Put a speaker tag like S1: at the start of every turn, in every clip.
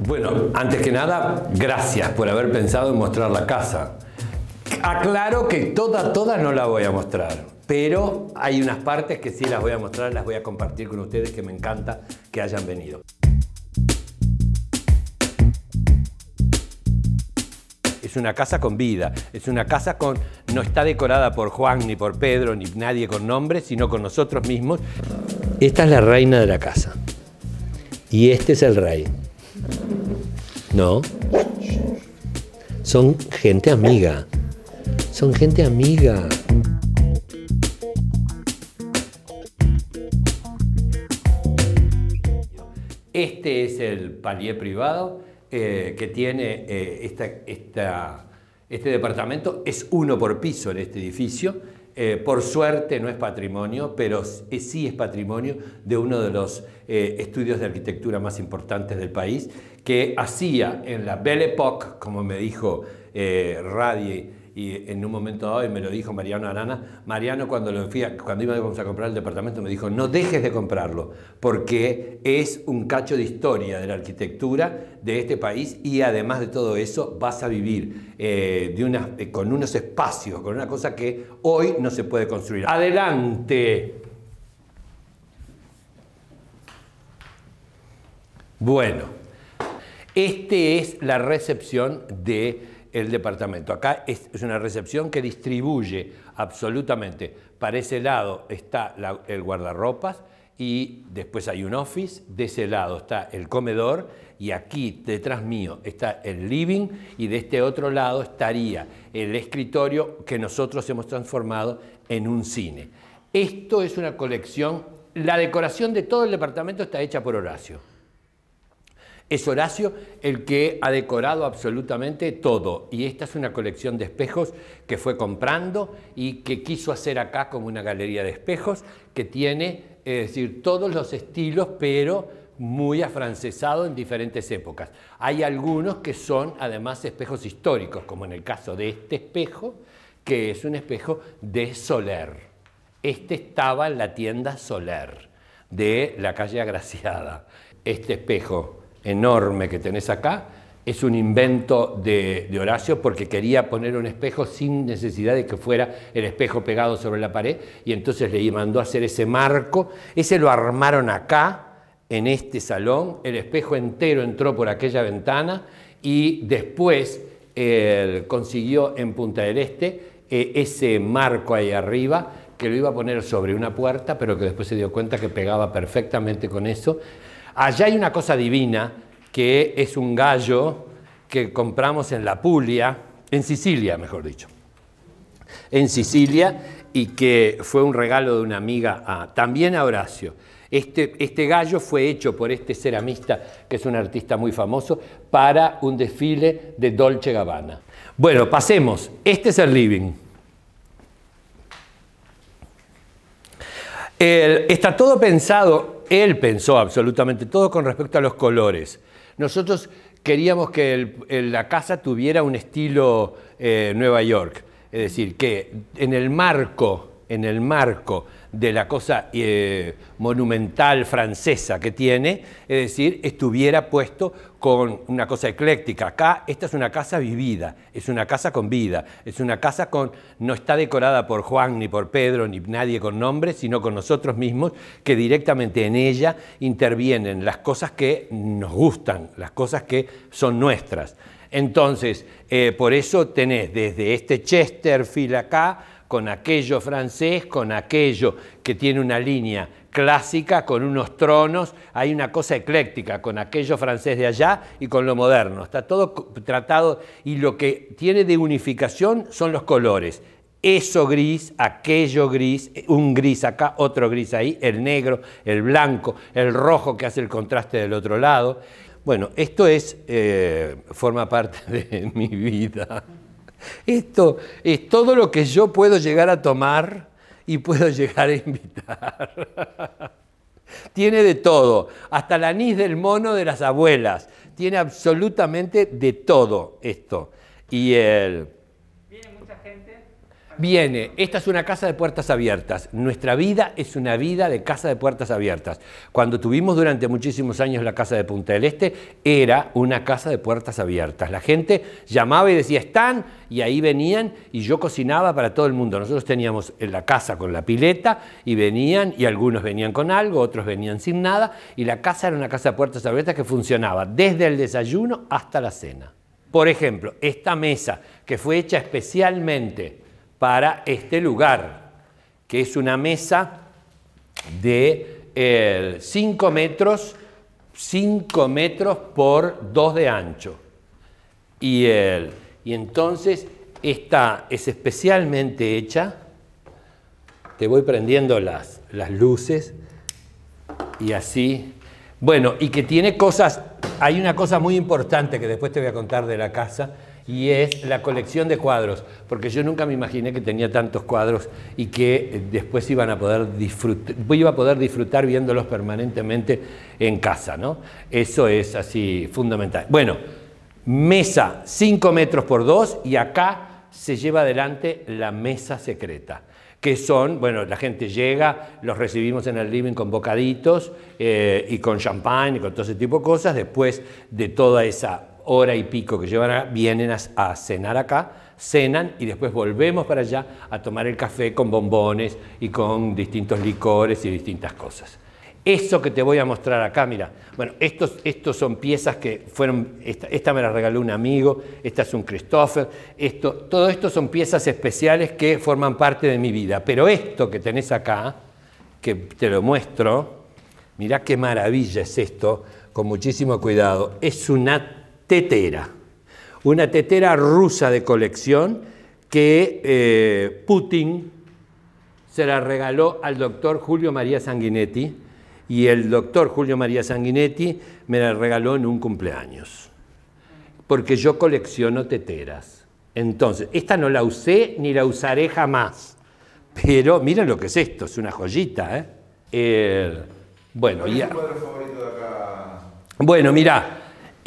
S1: Bueno, antes que nada, gracias por haber pensado en mostrar la casa. Aclaro que toda, toda no la voy a mostrar, pero hay unas partes que sí las voy a mostrar, las voy a compartir con ustedes que me encanta que hayan venido. Es una casa con vida, es una casa con no está decorada por Juan ni por Pedro ni nadie con nombre, sino con nosotros mismos. Esta es la reina de la casa y este es el rey. No. Son gente amiga. Son gente amiga. Este es el palier privado eh, que tiene eh, este departamento. Es uno por piso en este edificio eh, por suerte no es patrimonio, pero sí es patrimonio de uno de los eh, estudios de arquitectura más importantes del país, que hacía en la Belle Époque, como me dijo eh, y en un momento dado, me lo dijo Mariano Arana, Mariano cuando, lo a, cuando íbamos a comprar el departamento me dijo, no dejes de comprarlo, porque es un cacho de historia de la arquitectura de este país y además de todo eso vas a vivir eh, eh, con unos espacios, con una cosa que hoy no se puede construir. Adelante. Bueno, este es la recepción de el departamento. Acá es, una recepción que distribuye absolutamente. Para ese lado está el guardarropas y después hay un office, de ese lado está el comedor y aquí detrás mío está el living y de este otro lado estaría el escritorio que nosotros hemos transformado en un cine. Esto es una colección, la decoración de todo el departamento está hecha por Horacio. Es Horacio el que ha decorado absolutamente todo y esta es una colección de espejos que fue comprando y que quiso hacer acá como una galería de espejos que tiene, es decir, todos los estilos, pero muy afrancesado en diferentes épocas. Hay algunos que son además espejos históricos, como en el caso de este espejo, que es un espejo de Soler. Este estaba en la tienda Soler de la calle Agraciada. Este espejo enorme que tenés acá es un invento de, Horacio porque quería poner un espejo sin necesidad de que fuera el espejo pegado sobre la pared y entonces le mandó a hacer ese marco, ese lo armaron acá, en este salón, el espejo entero entró por aquella ventana y después consiguió en Punta del Este eh, ese marco ahí arriba que lo iba a poner sobre una puerta, pero que después se dio cuenta que pegaba perfectamente con eso Allá hay una cosa divina que es un gallo que compramos en la Puglia, en Sicilia, mejor dicho. En Sicilia y que fue un regalo de una amiga también a Horacio. Este, este, gallo fue hecho por este ceramista, que es un artista muy famoso, para un desfile de Dolce Gabbana. Bueno, pasemos. Este es el living. está todo pensado él pensó absolutamente todo con respecto a los colores. Nosotros queríamos que la casa tuviera un estilo eh, Nueva York. Es decir, que en el marco, en el marco de la cosa eh, monumental francesa que tiene, es decir, estuviera puesto con una cosa ecléctica. Acá esta es una casa vivida, es una casa con vida, es una casa con no está decorada por Juan ni por Pedro ni nadie con nombre, sino con nosotros mismos que directamente en ella intervienen las cosas que nos gustan, las cosas que son nuestras. Entonces, eh, por eso tenés desde este Chesterfield acá, con aquello francés, con aquello que tiene una línea clásica, con unos tronos, hay una cosa ecléctica, con aquello francés de allá y con lo moderno. Está todo tratado y lo que tiene de unificación son los colores. Eso gris, aquello gris, un gris acá, otro gris ahí, el negro, el blanco, el rojo que hace el contraste del otro lado. Bueno, esto es, eh, forma parte de mi vida. Esto es todo lo que yo puedo llegar a tomar y puedo llegar a invitar. Tiene de todo, hasta la anís del mono de las abuelas. Tiene absolutamente de todo esto. Y el viene, esta es una casa de puertas abiertas, nuestra vida es una vida de casa de puertas abiertas. Cuando tuvimos durante muchísimos años la casa de Punta del Este, era una casa de puertas abiertas. La gente llamaba y decía, están, y ahí venían, y yo cocinaba para todo el mundo. Nosotros teníamos en la casa con la pileta, y venían, y algunos venían con algo, otros venían sin nada, y la casa era una casa de puertas abiertas que funcionaba desde el desayuno hasta la cena. Por ejemplo, esta mesa que fue hecha especialmente para este lugar, que es una mesa de 5 eh, metros, 5 metros por 2 de ancho. Y, y entonces esta es especialmente hecha, te voy prendiendo las, las luces y así. Bueno, y que tiene cosas, hay una cosa muy importante que después te voy a contar de la casa, y es la colección de cuadros, porque yo nunca me imaginé que tenía tantos cuadros y que eh, después a poder disfrutar, iba a poder disfrutar viéndolos permanentemente en casa, ¿no? Eso es así fundamental. Bueno, mesa 5 metros por 2 y acá se lleva adelante la mesa secreta que son, bueno, la gente llega, los recibimos en el living con bocaditos eh, y con champán y con todo ese tipo de cosas, después de toda esa hora y pico que llevan vienen a, cenar acá, cenan y después volvemos para allá a tomar el café con bombones y con distintos licores y distintas cosas. Eso que te voy a mostrar acá, mira, bueno, estos, estos son piezas que fueron, esta, me la regaló un amigo, esta es un Christopher, esto, todo esto son piezas especiales que forman parte de mi vida, pero esto que tenés acá, que te lo muestro, mira qué maravilla es esto, con muchísimo cuidado, es una tetera, una tetera rusa de colección que eh, Putin se la regaló al doctor Julio María Sanguinetti y el doctor Julio María Sanguinetti me la regaló en un cumpleaños, porque yo colecciono teteras. Entonces, esta no la usé ni la usaré jamás, pero miren lo que es esto, es una joyita. ¿eh? bueno, Bueno, mira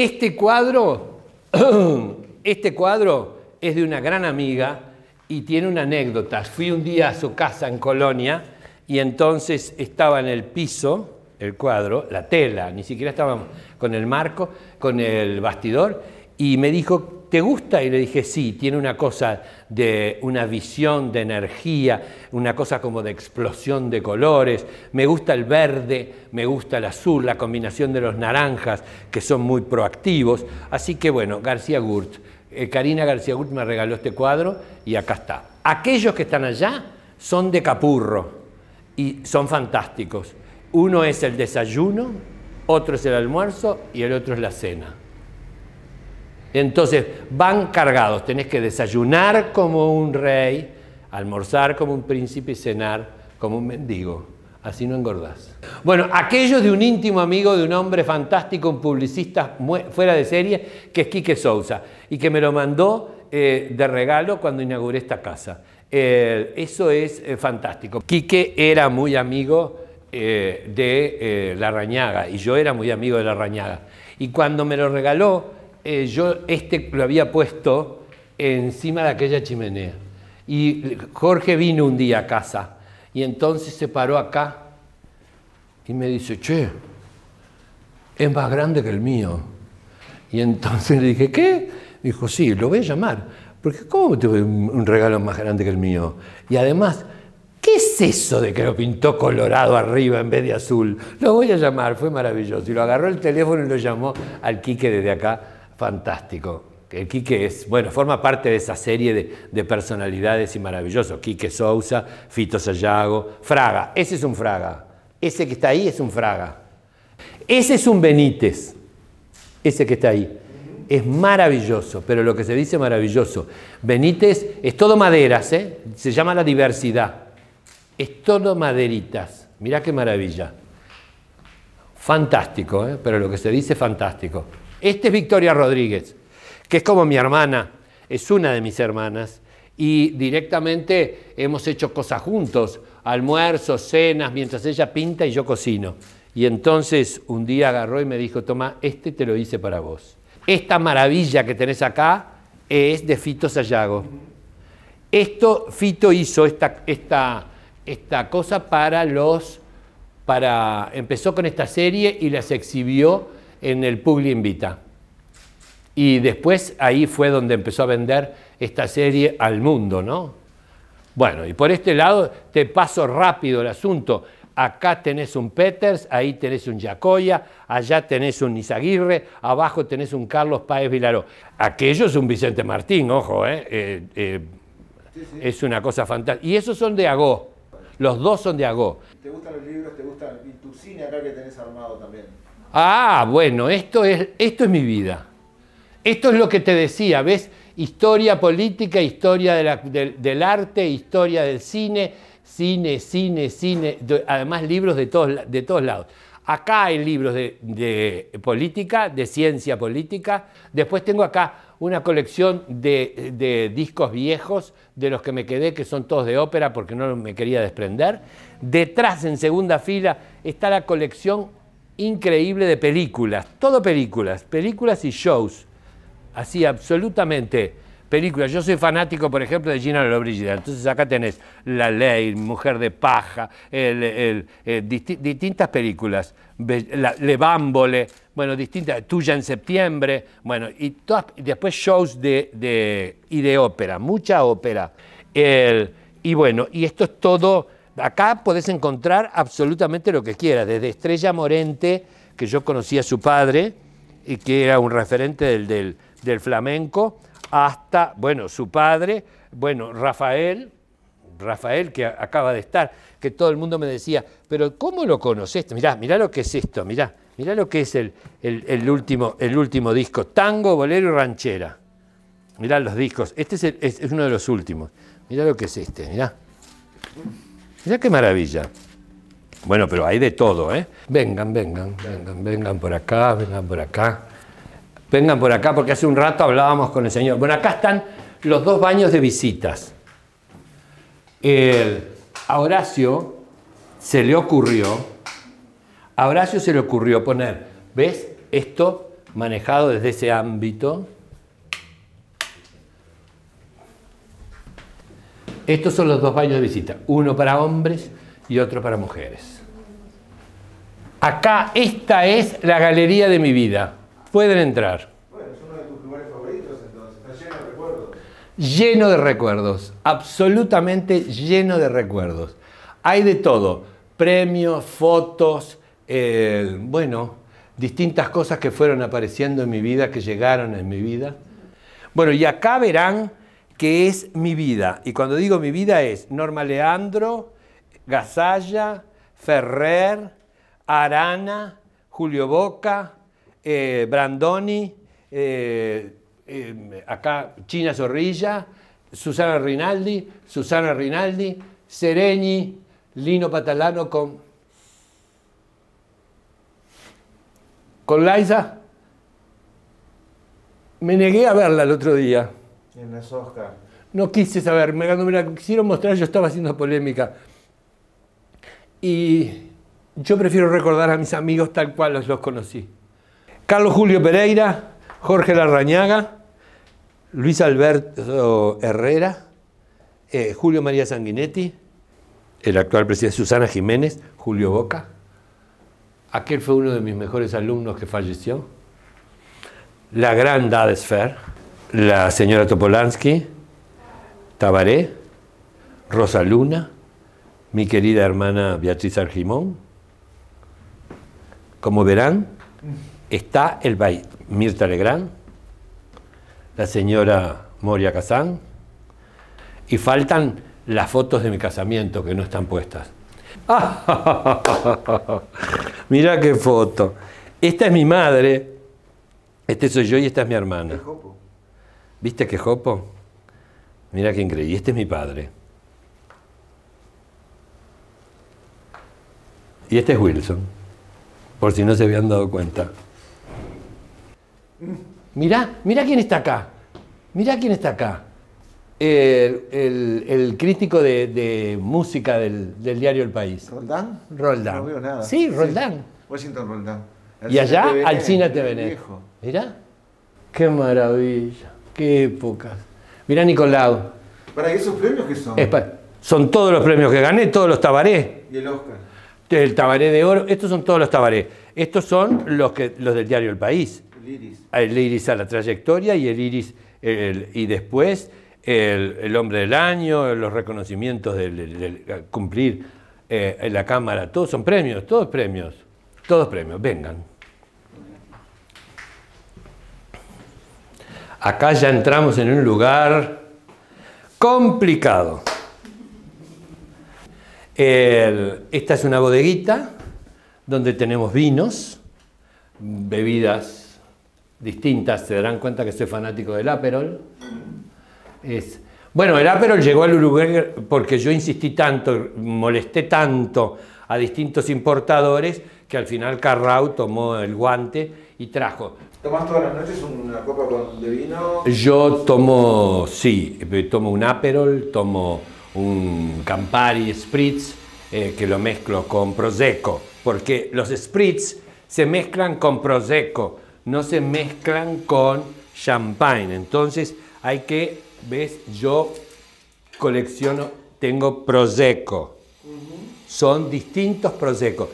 S1: este cuadro, este cuadro es de una gran amiga y tiene una anécdota. Fui un día a su casa en Colonia y entonces estaba en el piso el cuadro, la tela, ni siquiera estábamos con el marco, con el bastidor, y me dijo ¿te gusta? Y le dije, sí, tiene una cosa de una visión de energía, una cosa como de explosión de colores. Me gusta el verde, me gusta el azul, la combinación de los naranjas, que son muy proactivos. Así que bueno, García Gurt, eh, Karina García Gurt me regaló este cuadro y acá está. Aquellos que están allá son de capurro y son fantásticos. Uno es el desayuno, otro es el almuerzo y el otro es la cena. Entonces, van cargados, tenés que desayunar como un rey, almorzar como un príncipe y cenar como un mendigo. Así no engordás. Bueno, aquello de un íntimo amigo de un hombre fantástico, un publicista fuera de serie, que es Quique Sousa, y que me lo mandó eh, de regalo cuando inauguré esta casa. Eh, eso es eh, fantástico. Quique era muy amigo de La Rañaga y yo era muy amigo de La Rañaga. Y cuando me lo regaló, eh, yo este lo había puesto encima de aquella chimenea. Y Jorge vino un día a casa y entonces se paró acá y me dice, che, es más grande que el mío. Y entonces le dije, ¿qué? Dijo, sí, lo voy a llamar. Porque ¿cómo tuve un regalo más grande que el mío? Y además, ¿qué es eso de que lo pintó colorado arriba en vez de azul? Lo voy a llamar, fue maravilloso. Y lo agarró el teléfono y lo llamó al Quique desde acá Fantástico. El eh, Quique es, bueno, forma parte de esa serie de, personalidades y maravillosos. Quique Sousa, Fito Sayago, Fraga. Ese es un Fraga. Ese que está ahí es un Fraga. Ese es un Benítez. Ese que está ahí. Es maravilloso, pero lo que se dice maravilloso. Benítez es todo maderas, ¿eh? se llama la diversidad. Es todo maderitas. Mirá qué maravilla. Fantástico, ¿eh? pero lo que se dice fantástico. Este es Victoria Rodríguez, que es como mi hermana, es una de mis hermanas, y directamente hemos hecho cosas juntos, almuerzos, cenas, mientras ella pinta y yo cocino. Y entonces un día agarró y me dijo, toma, este te lo hice para vos. Esta maravilla que tenés acá es de Fito Sayago. Esto, Fito hizo esta, esta cosa para los, para, empezó con esta serie y las exhibió en el Publi Invita. Y después ahí fue donde empezó a vender esta serie al mundo, ¿no? Bueno, y por este lado te paso rápido el asunto. Acá tenés un Peters, ahí tenés un Yacoya, allá tenés un Izaguirre, abajo tenés un Carlos Páez Vilaró. Aquello es un Vicente Martín, ojo, ¿eh? eh, eh es una cosa fantástica. Y esos son de Agó, los dos son de Agó. ¿Te gustan los libros? ¿Te y tu cine acá que tenés armado también? Ah, bueno, esto es, esto es mi vida. Esto es lo que te decía, ¿ves? Historia política, historia del arte, historia del cine, cine, cine, cine, además libros de todos, de todos lados. Acá hay libros de, política, de ciencia política. Después tengo acá una colección de, discos viejos, de los que me quedé, que son todos de ópera porque no me quería desprender. Detrás, en segunda fila, está la colección increíble de películas, todo películas, películas y shows. Así, absolutamente. Películas. Yo soy fanático, por ejemplo, de Gina Lollobrigida. Entonces acá tenés La Ley, Mujer de Paja, eh, distintas películas. Le Bambole, bueno, distintas. Tuya en septiembre, bueno, y, después shows de, de, y de ópera, mucha ópera. y bueno, y esto es todo acá podés encontrar absolutamente lo que quieras, desde Estrella Morente, que yo conocía a su padre y que era un referente del, del, flamenco, hasta, bueno, su padre, bueno, Rafael, Rafael que acaba de estar, que todo el mundo me decía, pero ¿cómo lo conoces? Mirá, mirá lo que es esto, mirá, mirá lo que es el, el, último, el último disco, tango, bolero y ranchera. Mirá los discos, este es, es uno de los últimos, mirá lo que es este, mirá. Mira qué maravilla. Bueno, pero hay de todo, ¿eh? Vengan, vengan, vengan, vengan por acá, vengan por acá. Vengan por acá porque hace un rato hablábamos con el señor. Bueno, acá están los dos baños de visitas. El, Horacio se le ocurrió, a Horacio se le ocurrió poner, ¿ves? Esto manejado desde ese ámbito, Estos son los dos baños de visita, uno para hombres y otro para mujeres. Acá esta es la galería de mi vida. Pueden entrar. Bueno, es uno de tus lugares favoritos entonces, está lleno de recuerdos. Lleno de recuerdos, absolutamente lleno de recuerdos. Hay de todo, premios, fotos, eh, bueno, distintas cosas que fueron apareciendo en mi vida, que llegaron en mi vida. Bueno, y acá verán que es mi vida. Y cuando digo mi vida es Norma Leandro, Gasalla, Ferrer, Arana, Julio Boca, eh, Brandoni, eh, em, acá China Zorrilla, Susana Rinaldi, Susana Rinaldi, Sereni, Lino Patalano con... Con Laiza. me negué a verla el otro día. En Oscar. No quise saber, me, me quisieron mostrar, yo estaba haciendo polémica. Y yo prefiero recordar a mis amigos tal cual los, los conocí. Carlos Julio Pereira, Jorge Larrañaga, Luis Alberto Herrera, eh, Julio María Sanguinetti, el actual presidente Susana Jiménez, Julio Boca. Aquel fue uno de mis mejores alumnos que falleció. La gran Dadesfer la señora Topolansky, Tabaré, Rosa Luna, mi querida hermana Beatriz Argimón. Como verán, está el baile, Mirta Legrand, la señora Moria Kazán, y faltan las fotos de mi casamiento que no están puestas. ¡Ah! Mira qué foto. Esta es mi madre, este soy yo y esta es mi hermana. ¿Viste qué Jopo? Mira quién increíble. Este es mi padre. Y este es Wilson, por si no se habían dado cuenta. Mirá, mirá quién está acá. Mirá quién está acá. El, crítico de, música del, diario El País. ¿Roldán? Roldán. No veo nada. Sí, Roldán. Washington Roldán.
S2: y allá, Alcina TVN.
S1: Mirá. Qué maravilla. Qué época. Mirá Nicolau. ¿Para esos premios que son? son todos los premios que gané, todos los tabaré. ¿Y el Oscar? El tabaré de oro, estos son todos los tabaré. Estos son los, que, los del diario El País. El iris. Ah, el iris a la trayectoria y el iris y después el, el, hombre del año, los reconocimientos del, cumplir eh, en la cámara, todos son premios, todos premios, todos premios, vengan. Acá ya entramos en un lugar complicado. esta es una bodeguita donde tenemos vinos, bebidas distintas. Se darán cuenta que soy fanático del Aperol. bueno, el Aperol llegó al Uruguay porque yo insistí tanto, molesté tanto a distintos importadores que al final Carrao tomó el guante y trajo Tomas todas las noches una copa con, de vino? Yo tomo, sí, eh, tomo un Aperol, tomo un Campari Spritz, eh, que lo mezclo con Prosecco, porque los Spritz se mezclan con Prosecco, no se mezclan con champagne. Entonces hay que, ves, yo colecciono, tengo Prosecco. Son distintos Prosecco.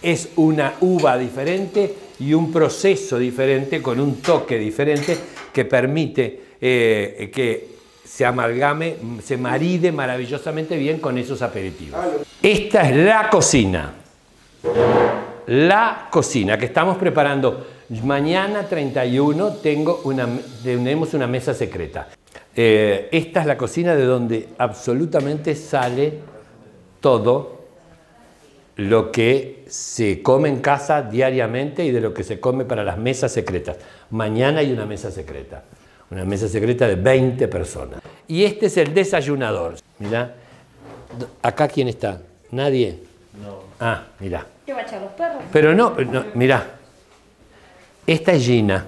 S1: Es una uva diferente y un proceso diferente, con un toque diferente, que permite eh, que se amalgame, se maride maravillosamente bien con esos aperitivos. Esta es la cocina. La cocina que estamos preparando. Mañana 31 tengo tenemos una mesa secreta. Eh, esta es la cocina de donde absolutamente sale todo lo que se come en casa diariamente y de lo que se come para las mesas secretas. Mañana hay una mesa secreta, una mesa secreta de 20 personas. Y este es el desayunador. Mirá, acá quién está, nadie. No. Ah, mirá. ¿Qué a los perros? Pero no, no mirá. Esta es Gina.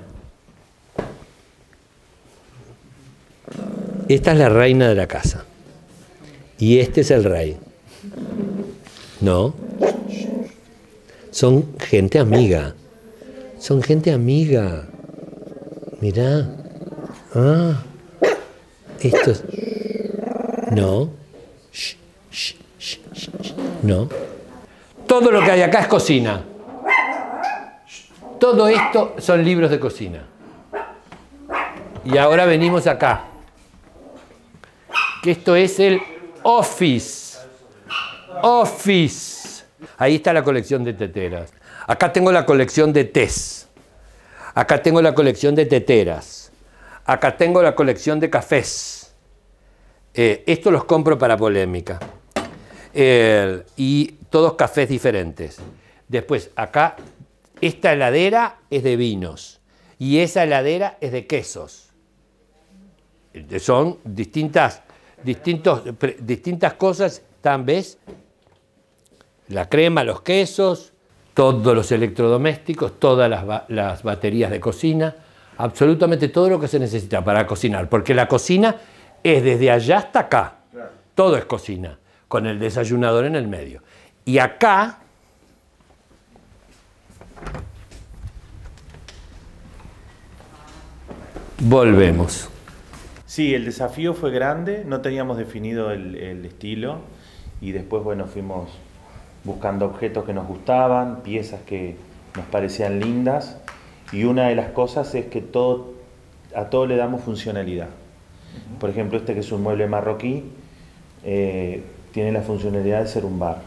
S1: Esta es la reina de la casa. Y este es el rey. No. Son gente amiga. Son gente amiga. Mirá. Ah. Esto es... No. No. Todo lo que hay acá es cocina. Todo esto son libros de cocina. Y ahora venimos acá. Que esto es el office. Office. Ahí está la colección de teteras. Acá tengo la colección de tés. Acá tengo la colección de teteras. Acá tengo la colección de cafés. Eh, esto los compro para polémica. y todos cafés diferentes. Después, acá, esta heladera es de vinos. Y esa heladera es de quesos. Eh, son distintas, distintos, distintas cosas, tal la crema, los quesos, todos los electrodomésticos, todas las, baterías de cocina, absolutamente todo lo que se necesita para cocinar, porque la cocina es desde allá hasta acá, todo es cocina, con el desayunador en el medio. Y acá volvemos. Sí, el desafío fue grande, no teníamos definido el, el estilo y después, bueno, fuimos buscando objetos que nos gustaban, piezas que nos parecían lindas y una de las cosas es que todo, a todo le damos funcionalidad. Por ejemplo, este que es un mueble marroquí eh, tiene la funcionalidad de ser un bar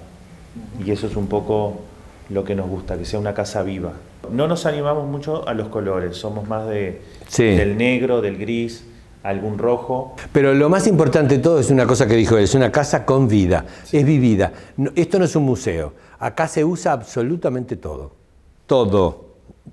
S1: y eso es un poco lo que nos gusta, que sea una casa viva. No nos animamos mucho a los colores, somos más de, del negro, del gris, algún rojo. Pero lo más importante de todo es una cosa que dijo él, es una casa con vida, es vivida. esto no es un museo, acá se usa absolutamente todo, todo.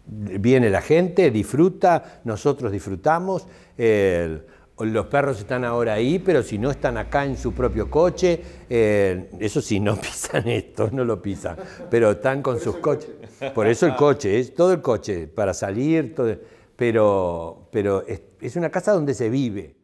S1: Viene la gente, disfruta, nosotros disfrutamos, los perros están ahora ahí, pero si no están acá en su propio coche, eso sí, no pisan esto, no lo pisan, pero están con sus coches. Por eso el coche, es todo el coche, para salir, todo pero, pero es, es una casa donde se vive.